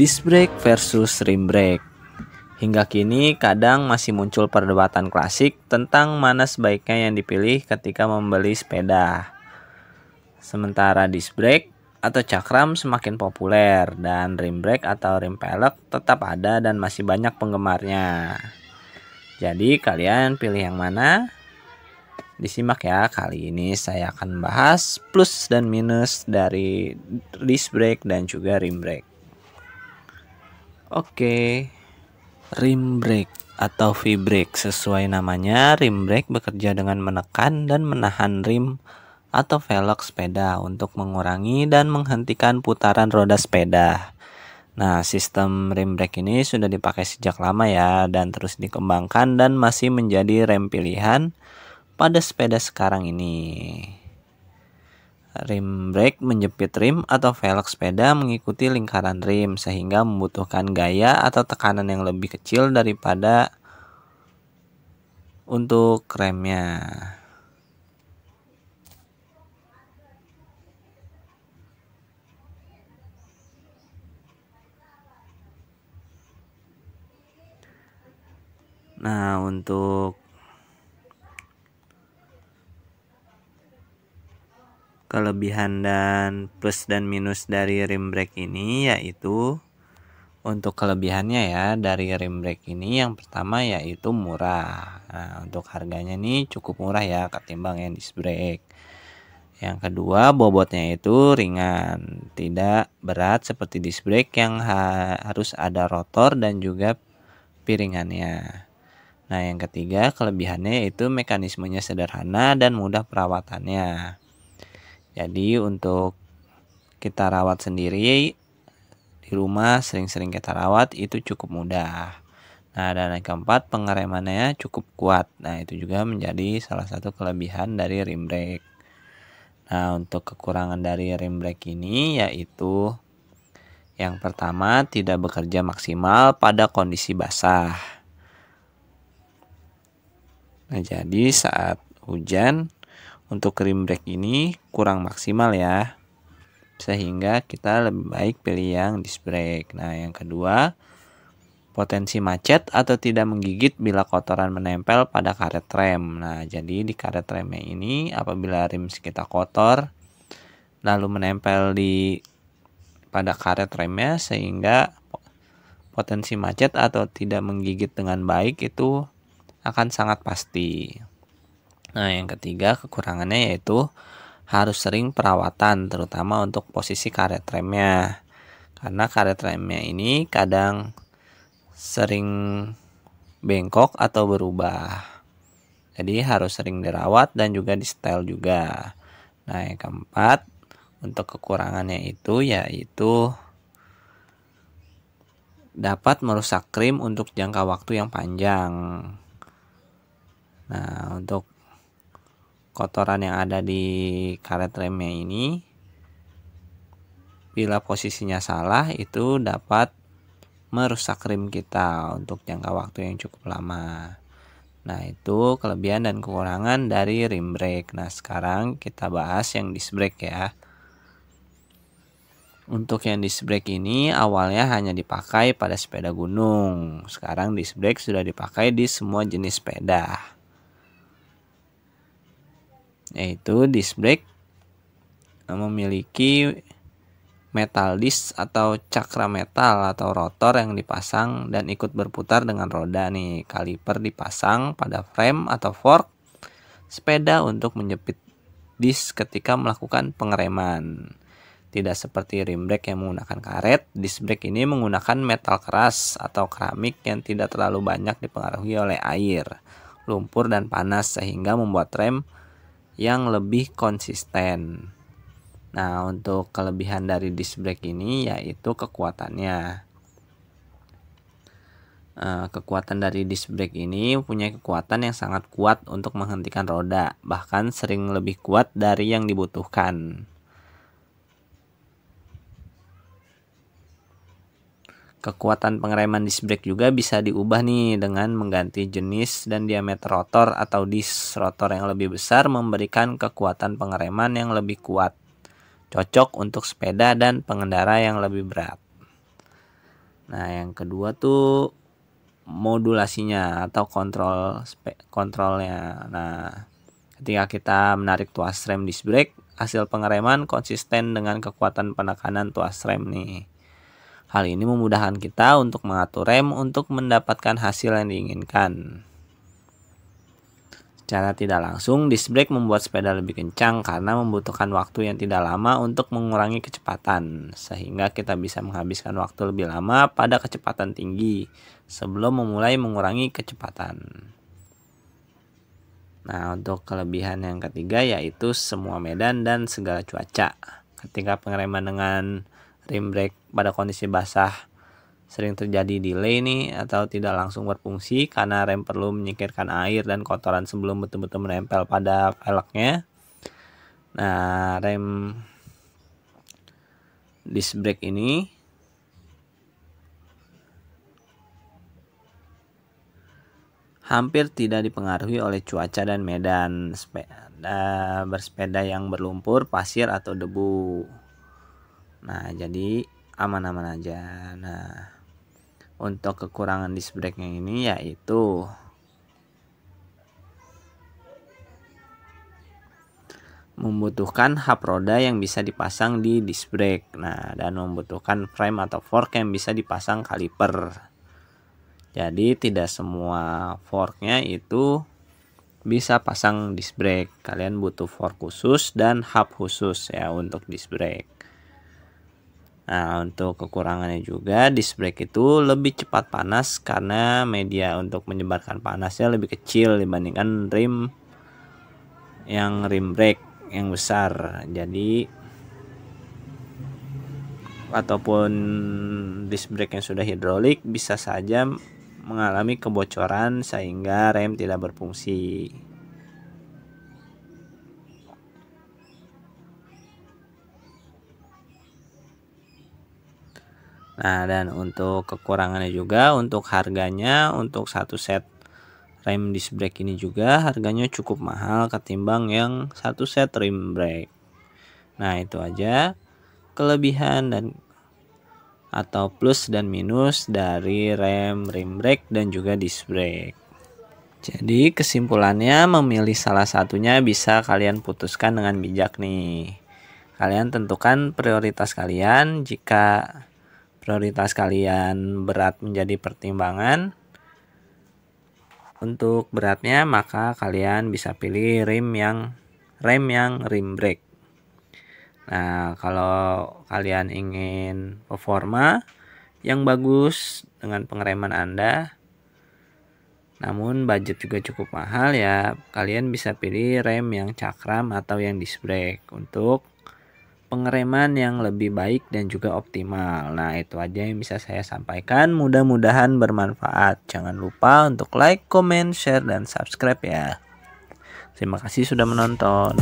Disc brake versus rim brake. Hingga kini kadang masih muncul perdebatan klasik tentang mana sebaiknya yang dipilih ketika membeli sepeda. Sementara disc brake atau cakram semakin populer dan rim brake atau rim pelek tetap ada dan masih banyak penggemarnya. Jadi kalian pilih yang mana? Disimak ya, kali ini saya akan bahas plus dan minus dari disc brake dan juga rim brake. Oke. Rim brake atau V brake sesuai namanya, rim brake bekerja dengan menekan dan menahan rim atau velg sepeda untuk mengurangi dan menghentikan putaran roda sepeda. Nah, sistem rim brake ini sudah dipakai sejak lama ya dan terus dikembangkan dan masih menjadi rem pilihan pada sepeda sekarang ini. Rim brake menjepit rim atau velg sepeda mengikuti lingkaran rim sehingga membutuhkan gaya atau tekanan yang lebih kecil daripada untuk remnya. Nah, untuk kelebihan dan plus dan minus dari rim brake ini yaitu untuk kelebihannya ya dari rim brake ini yang pertama yaitu murah nah, untuk harganya nih cukup murah ya ketimbang yang disc brake yang kedua bobotnya itu ringan tidak berat seperti disc brake yang ha harus ada rotor dan juga piringannya nah yang ketiga kelebihannya itu mekanismenya sederhana dan mudah perawatannya jadi untuk kita rawat sendiri di rumah sering-sering kita rawat itu cukup mudah. Nah, dan yang keempat pengeremannya cukup kuat. Nah, itu juga menjadi salah satu kelebihan dari rim brake. Nah, untuk kekurangan dari rim brake ini yaitu yang pertama tidak bekerja maksimal pada kondisi basah. Nah, jadi saat hujan untuk krim brake ini kurang maksimal ya sehingga kita lebih baik pilih yang disc brake. Nah, yang kedua, potensi macet atau tidak menggigit bila kotoran menempel pada karet rem. Nah, jadi di karet remnya ini apabila rim kita kotor lalu menempel di pada karet remnya sehingga potensi macet atau tidak menggigit dengan baik itu akan sangat pasti. Nah, yang ketiga kekurangannya yaitu harus sering perawatan terutama untuk posisi karet remnya. Karena karet remnya ini kadang sering bengkok atau berubah. Jadi harus sering dirawat dan juga di setel juga. Nah, yang keempat untuk kekurangannya itu yaitu dapat merusak krim untuk jangka waktu yang panjang. Nah, untuk kotoran yang ada di karet remnya ini bila posisinya salah itu dapat merusak rim kita untuk jangka waktu yang cukup lama nah itu kelebihan dan kekurangan dari rim brake nah sekarang kita bahas yang disc brake ya untuk yang disc brake ini awalnya hanya dipakai pada sepeda gunung sekarang disc brake sudah dipakai di semua jenis sepeda yaitu disc brake eh, memiliki metal disc atau cakra metal atau rotor yang dipasang dan ikut berputar dengan roda nih. Kaliper dipasang pada frame atau fork sepeda untuk menjepit disc ketika melakukan pengereman. Tidak seperti rim brake yang menggunakan karet, disc brake ini menggunakan metal keras atau keramik yang tidak terlalu banyak dipengaruhi oleh air, lumpur dan panas sehingga membuat rem yang lebih konsisten. Nah, untuk kelebihan dari disc brake ini yaitu kekuatannya. Eh, kekuatan dari disc brake ini punya kekuatan yang sangat kuat untuk menghentikan roda, bahkan sering lebih kuat dari yang dibutuhkan. Kekuatan pengereman disc brake juga bisa diubah nih dengan mengganti jenis dan diameter rotor atau disc rotor yang lebih besar memberikan kekuatan pengereman yang lebih kuat. Cocok untuk sepeda dan pengendara yang lebih berat. Nah, yang kedua tuh modulasinya atau kontrol kontrolnya. Nah, ketika kita menarik tuas rem disc brake, hasil pengereman konsisten dengan kekuatan penekanan tuas rem nih. Hal ini memudahkan kita untuk mengatur rem untuk mendapatkan hasil yang diinginkan. Secara tidak langsung, disc brake membuat sepeda lebih kencang karena membutuhkan waktu yang tidak lama untuk mengurangi kecepatan, sehingga kita bisa menghabiskan waktu lebih lama pada kecepatan tinggi sebelum memulai mengurangi kecepatan. Nah, untuk kelebihan yang ketiga yaitu semua medan dan segala cuaca. Ketika pengereman dengan Rim brake pada kondisi basah sering terjadi delay nih atau tidak langsung berfungsi karena rem perlu menyingkirkan air dan kotoran sebelum betul-betul menempel pada peleknya. Nah, rem disc brake ini hampir tidak dipengaruhi oleh cuaca dan medan sepeda, eh, bersepeda yang berlumpur, pasir atau debu. Nah, jadi aman-aman aja. Nah, untuk kekurangan disc brake-nya ini yaitu membutuhkan hub roda yang bisa dipasang di disc brake. Nah, dan membutuhkan frame atau fork yang bisa dipasang kaliper. Jadi tidak semua forknya itu bisa pasang disc brake. Kalian butuh fork khusus dan hub khusus ya untuk disc brake. Nah, untuk kekurangannya juga disc brake itu lebih cepat panas karena media untuk menyebarkan panasnya lebih kecil dibandingkan rim yang rim brake yang besar. Jadi ataupun disc brake yang sudah hidrolik bisa saja mengalami kebocoran sehingga rem tidak berfungsi. Nah, dan untuk kekurangannya juga untuk harganya untuk satu set rem disc brake ini juga harganya cukup mahal ketimbang yang satu set rim brake. Nah, itu aja kelebihan dan atau plus dan minus dari rem rim brake dan juga disc brake. Jadi kesimpulannya memilih salah satunya bisa kalian putuskan dengan bijak nih. Kalian tentukan prioritas kalian jika prioritas kalian berat menjadi pertimbangan untuk beratnya maka kalian bisa pilih rim yang rem yang rim brake nah kalau kalian ingin performa yang bagus dengan pengereman anda namun budget juga cukup mahal ya kalian bisa pilih rem yang cakram atau yang disc brake untuk pengereman yang lebih baik dan juga optimal. Nah, itu aja yang bisa saya sampaikan. Mudah-mudahan bermanfaat. Jangan lupa untuk like, comment, share, dan subscribe ya. Terima kasih sudah menonton.